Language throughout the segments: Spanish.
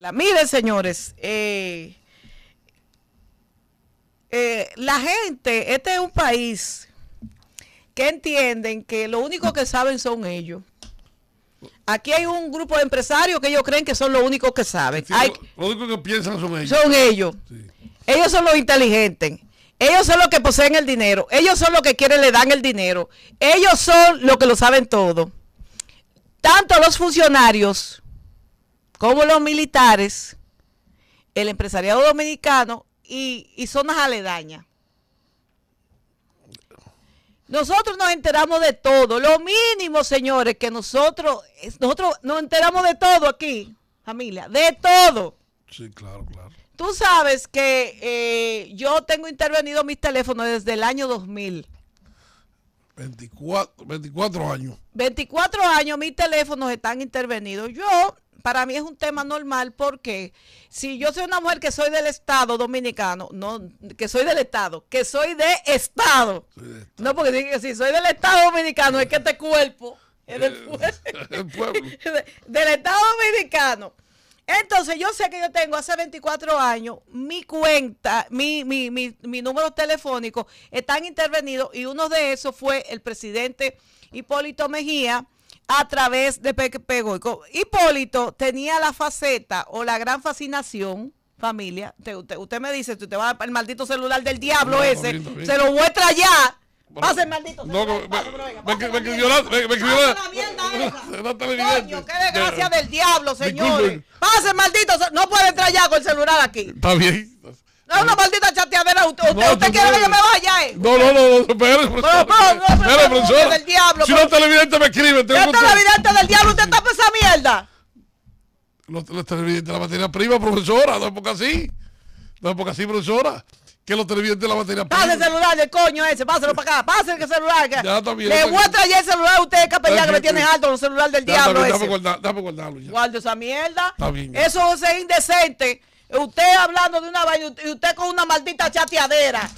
La, miren, señores, eh, eh, la gente, este es un país que entienden que lo único que saben son ellos. Aquí hay un grupo de empresarios que ellos creen que son los únicos que saben. Los únicos que piensan son ellos. Son ellos. Ellos son los inteligentes. Ellos son los que poseen el dinero. Ellos son los que quieren le dan el dinero. Ellos son los que lo saben todo. Tanto los funcionarios como los militares, el empresariado dominicano y, zonas aledañas. Nosotros nos enteramos de todo. Lo mínimo, señores, que nosotros, nosotros nos enteramos de todo aquí, familia, de todo. Sí, claro, claro. Tú sabes que eh, yo tengo intervenido mis teléfonos desde el año 2000. 24, 24 años. 24 años mis teléfonos están intervenidos. Yo para mí es un tema normal porque si yo soy una mujer que soy del Estado dominicano, no, que soy del Estado, que soy de Estado, no porque si, si, soy del Estado dominicano es que este cuerpo es del eh, pueblo, del Estado dominicano. Entonces yo sé que yo tengo hace 24 años mi cuenta, mi, mi, mi, mi número telefónico están intervenidos y uno de esos fue el presidente Hipólito Mejía a través de Pegoico. Hipólito tenía la faceta o la gran fascinación, familia. usted, me dice, usted va el maldito celular del diablo ese, se lo muestra allá. Pase el maldito. No, me, que me, me, me, la, qué desgracia del diablo, señores. va Pase ser maldito. No puede entrar ya con el celular aquí. Está bien. No es una maldita chateadera. Usted, usted, no, quiere que yo me vaya, ¿eh? No, no, no, no espere, profesor. No, no, espere, profesor. Del diablo, si los televidente me escribe, te que. televidente del diablo? ¿Usted tapa esa mierda? Los, los televidentes de la materia prima, profesora, no es porque así. No es porque así, profesora que los televidentes de la materia prima... Pase el celular del coño ese, páselo para acá, pase el celular. Que ya también. Le voy a traer el celular a usted, capellán, que me tienen alto el celular del ya, diablo. También, ese. Déjame guardarlo ya. Guardo esa mierda. Está bien, Eso es indecente. Usted hablando de una vaina y usted con una maldita chateadera.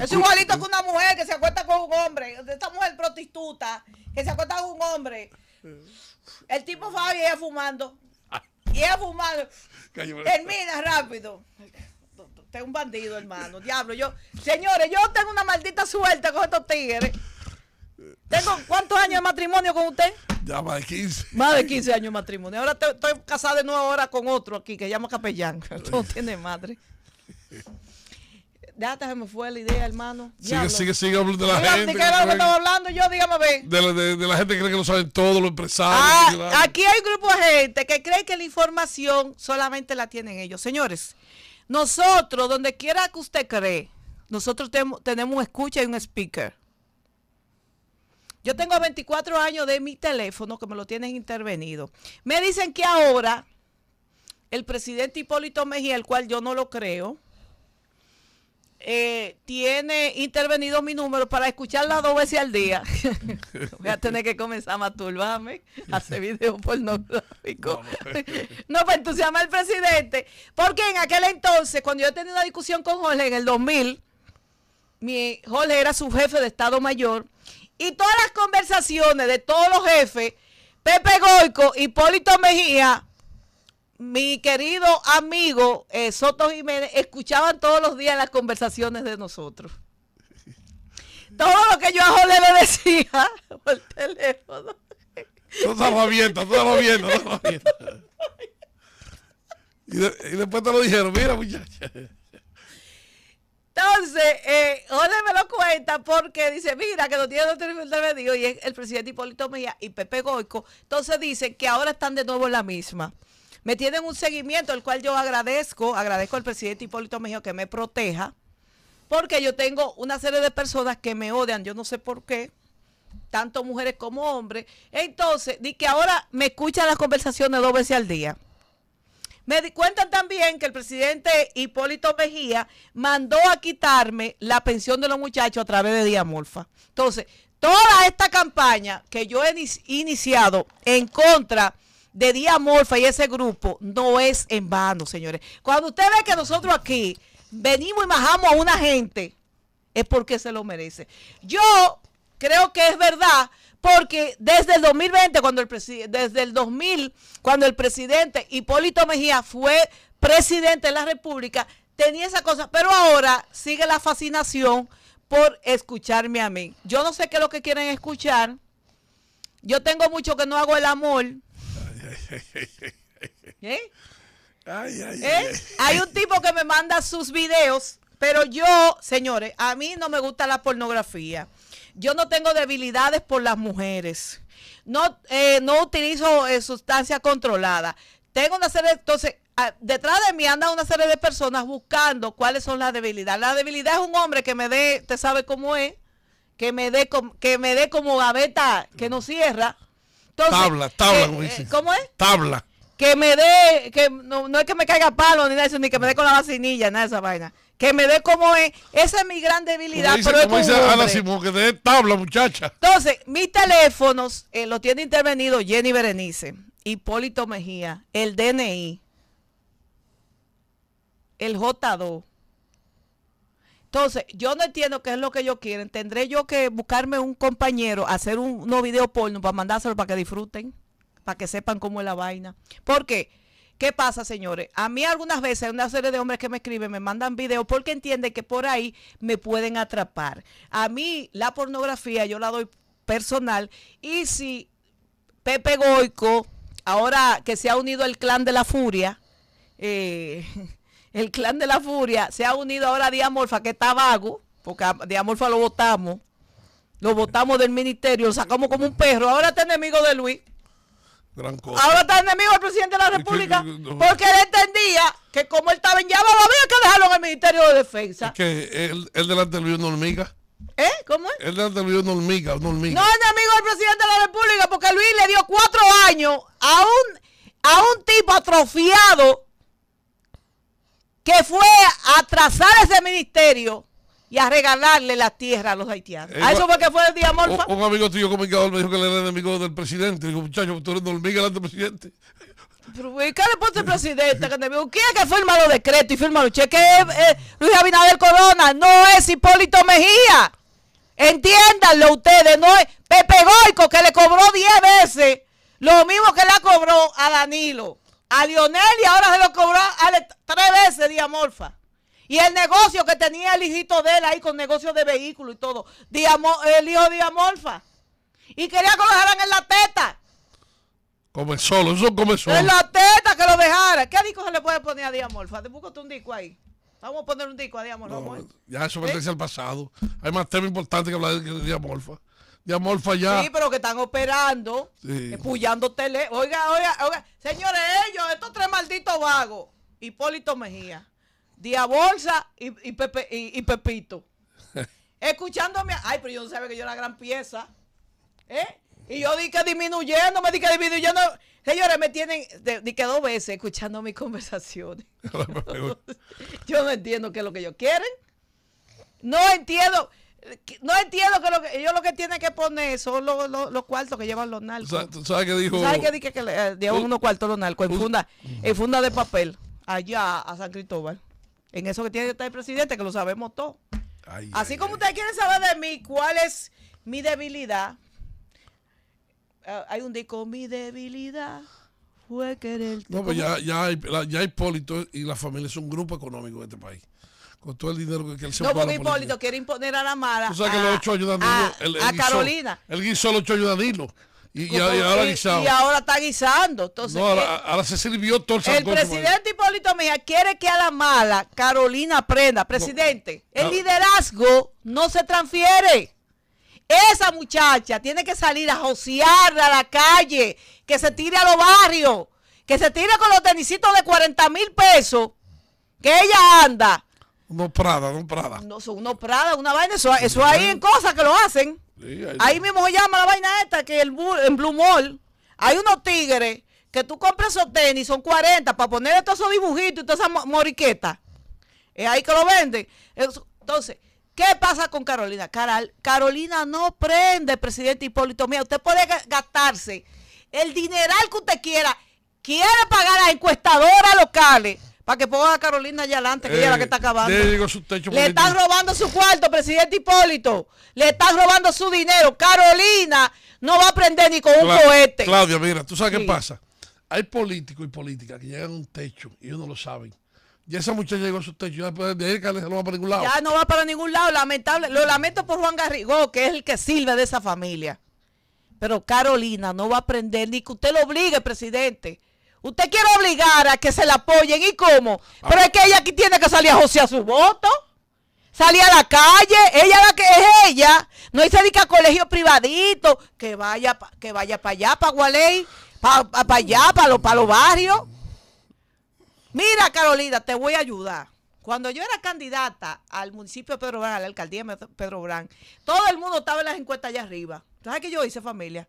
Es igualito con una mujer que se acuesta con un hombre. Esta mujer prostituta que se acuesta con un hombre. El tipo va y ella fumando. Y ella fumando. Termina rápido. Usted es un bandido, hermano. Diablo, yo. Señores, yo tengo una maldita suerte con estos tigres. ¿Tengo cuántos años de matrimonio con usted? Ya más de 15. Más de 15 años de matrimonio. Ahora estoy casada de nuevo ahora con otro aquí que llama Capellán. No tiene madre. Ya se me fue la idea, hermano. Sigue, sigue, sigue hablando de la gente. que yo? Dígame, De, la, gente que cree que lo saben todos los empresarios. Ah, aquí hay un grupo de gente que cree que la información solamente la tienen ellos. Señores, nosotros, donde quiera que usted cree, nosotros tenemos un escucha y un speaker. Yo tengo 24 años de mi teléfono que me lo tienen intervenido. Me dicen que ahora el presidente Hipólito Mejía, el cual yo no lo creo, eh, tiene intervenido mi número para escucharla dos veces al día. Voy a tener que comenzar a maturbarme. a hacer video pornográfico. no, para entusiasmar el presidente. Porque en aquel entonces, cuando yo tenido una discusión con Jorge en el 2000, mi, Jorge era su jefe de Estado Mayor y todas las conversaciones de todos los jefes, Pepe Goico, Hipólito Mejía, mi querido amigo eh, Soto Jiménez, escuchaban todos los días las conversaciones de nosotros. Todo lo que yo a Jorge le decía por teléfono. Tú estamos viendo, tú viendo, Y, y después te lo dijeron, mira muchachos. Entonces, eh, lo cuenta porque dice, mira, que no tiene de medios y es el presidente Hipólito Mejía y Pepe Goico. Entonces dice que ahora están de nuevo en la misma. Me tienen un seguimiento, el cual yo agradezco, agradezco al presidente Hipólito Mejía que me proteja, porque yo tengo una serie de personas que me odian, yo no sé por qué, tanto mujeres como hombres. Entonces, di que ahora me escuchan las conversaciones dos veces al día. Me cuentan también que el presidente Hipólito Mejía mandó a quitarme la pensión de los muchachos a través de Diamorfa. Entonces, toda esta campaña que yo he iniciado en contra de Diamorfa y ese grupo no es en vano, señores. Cuando usted ve que nosotros aquí venimos y bajamos a una gente, es porque se lo merece. Yo creo que es verdad porque desde el 2020, cuando el desde el 2000, cuando el presidente Hipólito Mejía fue presidente de la República, tenía esa cosa, pero ahora sigue la fascinación por escucharme a mí. Yo no sé qué es lo que quieren escuchar. Yo tengo mucho que no hago el amor. ¿Eh? ¿Eh? Hay un tipo que me manda sus videos, pero yo, señores, a mí no me gusta la pornografía. Yo no tengo debilidades por las mujeres. No, eh, no utilizo eh, sustancia controlada. Tengo una serie, entonces, ah, detrás de mí anda una serie de personas buscando cuáles son las debilidades. La debilidad es un hombre que me dé, te sabe cómo es, que me dé, que me dé como gaveta que no cierra. tabla, tabla, eh, ¿Cómo es? Tabla que me dé, que no, no, es que me caiga palo ni nada, ni que me dé con la vacinilla, nada de esa vaina que me dé como es. Esa es mi gran debilidad. pero dice Ana que tabla, muchacha. Entonces, mis teléfonos eh, lo tiene intervenido Jenny Berenice, Hipólito Mejía, el DNI, el J2. Entonces, yo no entiendo qué es lo que ellos quieren. Tendré yo que buscarme un compañero, hacer un, unos videos porno para mandárselo para que disfruten, para que sepan cómo es la vaina. Porque ¿Qué pasa, señores? A mí algunas veces una serie de hombres que me escriben, me mandan videos porque entienden que por ahí me pueden atrapar. A mí la pornografía yo la doy personal y si Pepe Goico, ahora que se ha unido al clan de la furia, eh, el clan de la furia se ha unido ahora a Diamorfa, que está vago, porque a Diamorfa lo votamos, lo votamos del ministerio, lo sacamos como un perro, ahora está enemigo de Luis gran cosa. Ahora está enemigo del presidente de la República porque él entendía que como él estaba en llama, había que dejarlo en el Ministerio de Defensa. que él, él delante de una hormiga. ¿Eh? ¿Cómo es? Él delante del una hormiga, una hormiga. No, enemigo del presidente de la República porque Luis le dio cuatro años a un, a un tipo atrofiado que fue a trazar ese ministerio y a regalarle la tierra a los haitianos. Eh, a eso fue que fue el día Morfa. Un, amigo tuyo comunicador me dijo que él era enemigo del presidente. Dijo, muchacho, tú eres al hormiga del presidente. Pero, ¿y qué le pone al presidente? ¿Quién es que firma los decretos y firma los cheques? Eh, Luis Abinader Corona, no es Hipólito Mejía. Entiéndanlo ustedes, no es Pepe Goico que le cobró 10 veces lo mismo que la cobró a Danilo, a Lionel y ahora se lo cobró tres veces Diamorfa. Y el negocio que tenía el hijito de él ahí con negocio de vehículo y todo. Diamo, el hijo de Amorfa. Y quería que lo dejaran en la teta. Come solo, eso come solo. En la teta que lo dejara. ¿Qué disco se le puede poner a Diamorfa? Te busco un disco ahí. Vamos a poner un disco a Diamorfa. ya eso pertenece ¿Eh? dice al pasado. Hay más temas importantes que hablar de Diamorfa. Diamorfa ya. Sí, pero que están operando, sí. tele. Oiga, oiga, oiga. Señores, ellos, estos tres malditos vagos. Hipólito Mejía. Día Bolsa y, y, Pepe, y, Pepito. Escuchándome, ay, pero yo no sabía que yo la gran pieza. ¿Eh? Y yo dije, que disminuyendo, me dije, que disminuyendo. Señores, me tienen, dije que dos veces escuchando mis conversaciones. yo no entiendo qué es lo que ellos quieren. No entiendo. No entiendo que, lo ellos lo que tienen que poner son los, los, cuartos que llevan los narcos. sabes qué dijo? ¿Sabes qué dije Que, le, eh, llevan unos cuartos los narcos en funda de papel allá a San Cristóbal. En eso que tiene que estar el presidente, que lo sabemos todo. Así como ustedes quieren saber de mí cuál es mi debilidad, ah, hay un disco, mi debilidad fue quererte. No, pues ya, ya, Hipólito y la familia es un grupo económico de este país con todo el dinero que él se No, porque Hipólito quiere imponer a la mala. Tú sabes a, que los ocho ayudan Carolina. Él guisó los ocho ayudadinos y, ahora está guisando. Eh, ahora, se sirvió todo el presidente Hipólito Mejía quiere que a la mala Carolina Prenda, Presidente, el liderazgo no se transfiere. Esa muchacha tiene que salir a josear a la calle, que se tire a los barrios, que se tire con los tenisitos de 40 mil pesos que ella anda no Prada, no Prada. No, son unos Prada, una vaina. Eso, eso ahí en cosas que lo hacen. ahí, mismo se llama la vaina esta que en Blue Mall hay unos tigres que tú compras esos tenis, son 40, para poner todos esos dibujitos y todas esas moriquetas. Es ahí que lo venden. Entonces, ¿qué pasa con Carolina? Caral, Carolina no prende, presidente Hipólito. Mía, usted puede gastarse el dineral que usted quiera. Quiere pagar a encuestadoras locales para que ponga a Carolina allá adelante, que ella la que está acabando. Le, están robando su cuarto, presidente Hipólito. Le están robando su dinero. Carolina no va a aprender ni con un cohete. Claudia, mira, tú sabes qué pasa. Hay políticos y políticas que llegan a un techo y ellos no lo saben. Y esa muchacha llegó a su techo, ya de ahí que no va para ningún lado. Ya no va para ningún lado, lamentable. Lo lamento por Juan Garrigó, que es el que sirve de esa familia. Pero Carolina no va a aprender ni que usted lo obligue, presidente. Usted quiere obligar a que se la apoyen. ¿Y cómo? Ah. Pero es que ella aquí tiene que salir a josear su voto. Salir a la calle. Ella la que es ella. No se dedica a colegio privadito. Que vaya, que vaya para allá, para Gualey. Para allá, para los barrios. Mira, Carolina, te voy a ayudar. Cuando yo era candidata al municipio de Pedro Brán, a la alcaldía de Pedro Brán, todo el mundo estaba en las encuestas allá arriba. ¿Sabes qué yo hice, familia?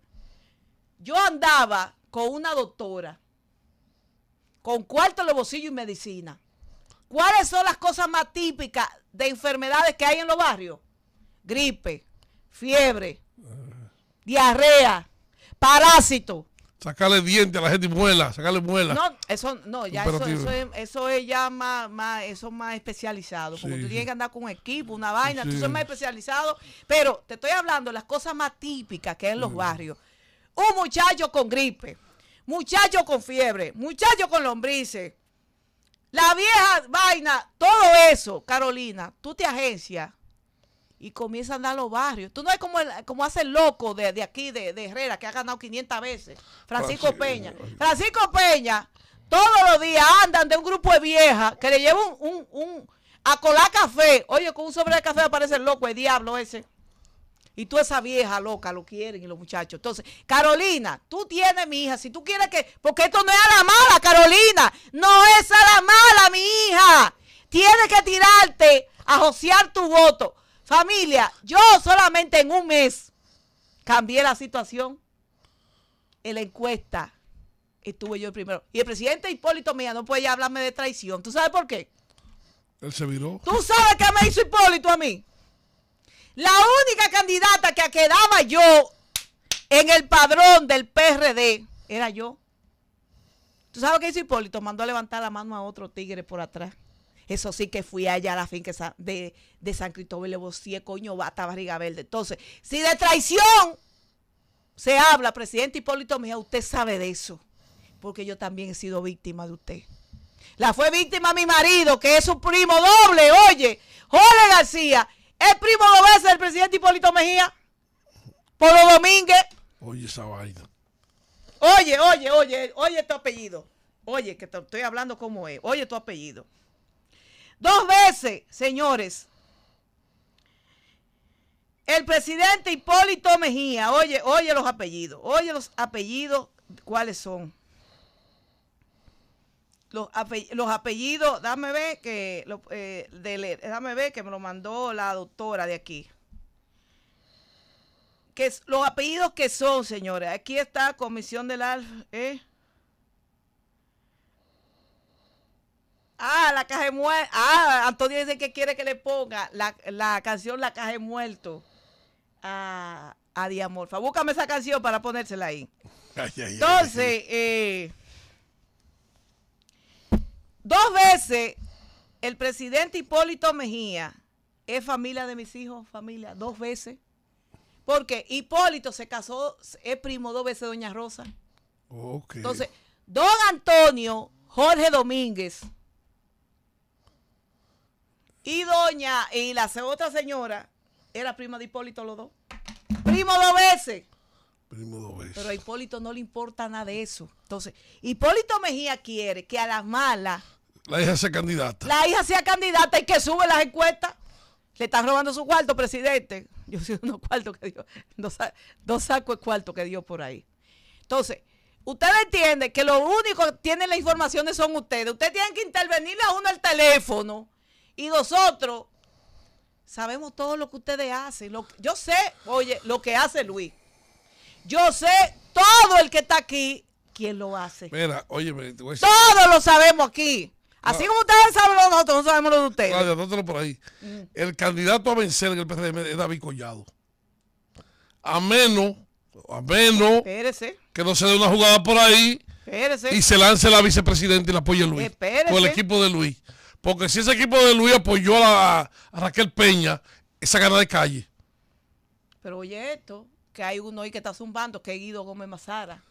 Yo andaba con una doctora con cuarto en y medicina. ¿Cuáles son las cosas más típicas de enfermedades que hay en los barrios? Gripe, fiebre, diarrea, parásito. Sacarle diente a la gente y muela, sacarle muela. No, eso no, ya eso, eso, es, es ya más, eso más especializado. Como tú tienes que andar con un equipo, una vaina, tú más especializado. Pero te estoy hablando de las cosas más típicas que hay en los mm. barrios. Un muchacho con gripe, Muchacho con fiebre, muchacho con lombrices, la vieja vaina, todo eso, Carolina, tú te agencias y comienzas a andar a los barrios. Tú no es como, como hace el loco de, aquí, de, Herrera, que ha ganado 500 veces, Francisco Peña. Eh, Francisco Peña, todos los días andan de un grupo de viejas que le lleva un, un, un a colar café. Oye, con un sobre de café aparece el loco, el diablo ese. Y tú esa vieja loca lo quieren y los muchachos. Entonces, Carolina, tú tienes mi hija. Si tú quieres que... Porque esto no es a la mala, Carolina. No es a la mala, mi hija. Tienes que tirarte a josear tu voto. Familia, yo solamente en un mes cambié la situación. En la encuesta estuve yo el primero. Y el presidente Hipólito mía no puede hablarme de traición. ¿Tú sabes por qué? Él se viró. ¿Tú sabes qué me hizo Hipólito a mí? La única candidata que quedaba yo en el padrón del PRD era yo. ¿Tú sabes qué hizo Hipólito? Mandó a levantar la mano a otro tigre por atrás. Eso sí que fui allá a la finca de, San Cristóbal le bocié, coño, bata, barriga verde. Entonces, si de traición se habla, presidente Hipólito mija, usted sabe de eso. Porque yo también he sido víctima de usted. La fue víctima mi marido, que es su primo doble, oye, Jorge García el primo dos veces del presidente Hipólito Mejía. Polo Domínguez. Oye, esa vaina. Oye, oye, oye, oye tu apellido. Oye, que te estoy hablando como es. Oye tu apellido. Dos veces, señores. El presidente Hipólito Mejía. Oye, oye los apellidos. Oye los apellidos, cuáles son los, apellidos, dame ver que eh, dame que me lo mandó la doctora de aquí. Que los apellidos que son, señores. Aquí está Comisión del Alf, ¿eh? Ah, la caja de muerto. Ah, Antonio dice que quiere que le ponga la, canción La caja de muerto a, a Diamorfa. Búscame esa canción para ponérsela ahí. Entonces, eh, Dos veces el presidente Hipólito Mejía es familia de mis hijos, familia, dos veces. Porque Hipólito se casó, es primo dos veces Doña Rosa. Entonces, don Antonio Jorge Domínguez y doña, y la otra señora era prima de Hipólito los dos. Primo dos veces. Primo dos veces. Pero a Hipólito no le importa nada de eso. Entonces, Hipólito Mejía quiere que a las malas la hija sea candidata. La hija sea candidata y que sube las encuestas. Le están robando su cuarto, presidente. Yo soy unos cuartos que dio, dos, saco sacos de cuarto que dio por ahí. Entonces, ustedes entienden que lo único que tienen la información son ustedes. Ustedes tienen que intervenirle a uno al teléfono. Y nosotros sabemos todo lo que ustedes hacen. yo sé, oye, lo que hace Luis. Yo sé todo el que está aquí, quién lo hace. Mira, oye, Todos lo sabemos aquí. Así como ustedes saben lo nosotros, no sabemos lo de ustedes. Mm. El candidato a vencer en el PRM es David Collado. A menos, a menos que no se dé una jugada por ahí y se lance la vicepresidenta y la apoye Luis. Espérese. el equipo de Luis. Porque si ese equipo de Luis apoyó a, Raquel Peña, esa gana de calle. Pero oye esto, que hay uno ahí que está zumbando, que es Guido Gómez Mazara.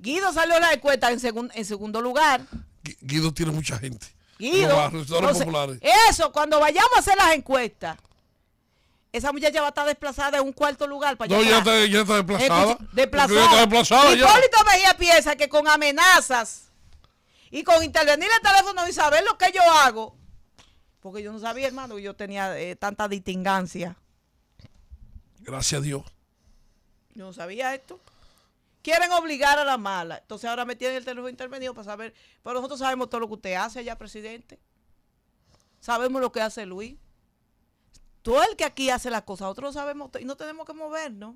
Guido salió a la encuesta en, en segundo lugar. Guido tiene mucha gente. Guido. Eso, cuando vayamos a hacer las encuestas, esa muchacha va a estar desplazada en un cuarto lugar para No, ya está, ya está, desplazada. desplazada. Ya está desplazada. piensa que con amenazas y con intervenir el teléfono y saber lo que yo hago, porque yo no sabía, hermano, que yo tenía eh, tanta distingancia. Gracias a Dios. Yo no sabía esto. Quieren obligar a la mala. Entonces ahora me tienen el teléfono intervenido para saber. Pero nosotros sabemos todo lo que usted hace allá, presidente. Sabemos lo que hace Luis. Todo el que aquí hace las cosas, nosotros lo sabemos y no tenemos que movernos.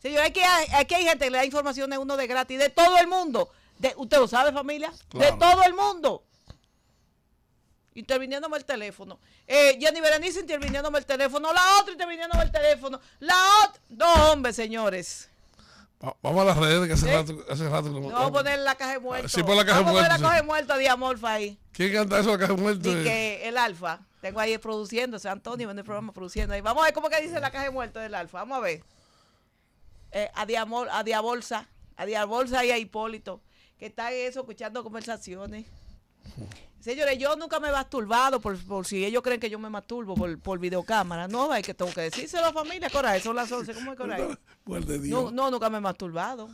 Señor, aquí hay, aquí hay gente que le da información a uno de gratis, de todo el mundo. ¿Usted lo sabe, familia? De todo el mundo. Interviniéndome el teléfono. Eh, Jenny Berenice interviniéndome el teléfono. La otra interviniéndome el teléfono. La otra. Dos hombres, señores. Vamos a las redes que hace rato, hace rato ah, Vamos a poner la caja muerta. Sí, por la caja Vamos muerta. Vamos a poner la caja muerta a Diamorfa ahí. ¿Quién canta eso, la caja muerta? Y el Alfa. Tengo ahí produciendo, sea, Antonio en el programa produciendo ahí. Vamos a ver cómo que dice la caja muerta del Alfa. Vamos a ver. Eh, a Diamor, a Diabolsa, a Diabolsa y a Hipólito, que está eso escuchando conversaciones. Señores, yo nunca me he masturbado por, si ellos creen que yo me masturbo por, videocámara. No, hay que tengo que a la familia. Coraje, son las 11. ¿Cómo es coraje? No, nunca me he masturbado.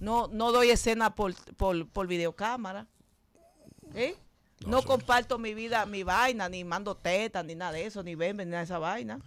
No, no doy escena por, por, videocámara. ¿Eh? No, comparto mi vida, mi vaina, ni mando tetas, ni nada de eso, ni ven, ni nada de esa vaina.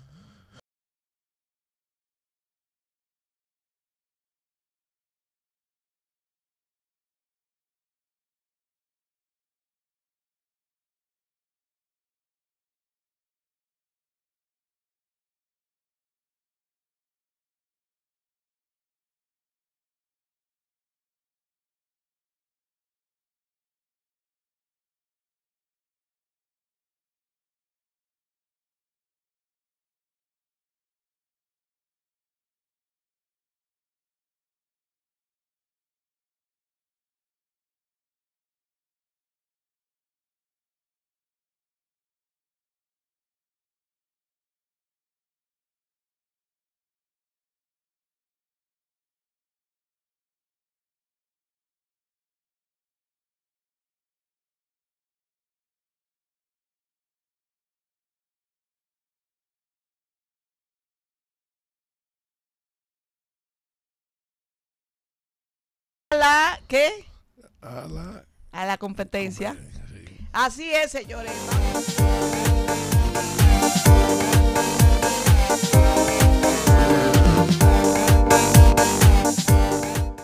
¿Qué? A la, a la competencia. Así es, señores.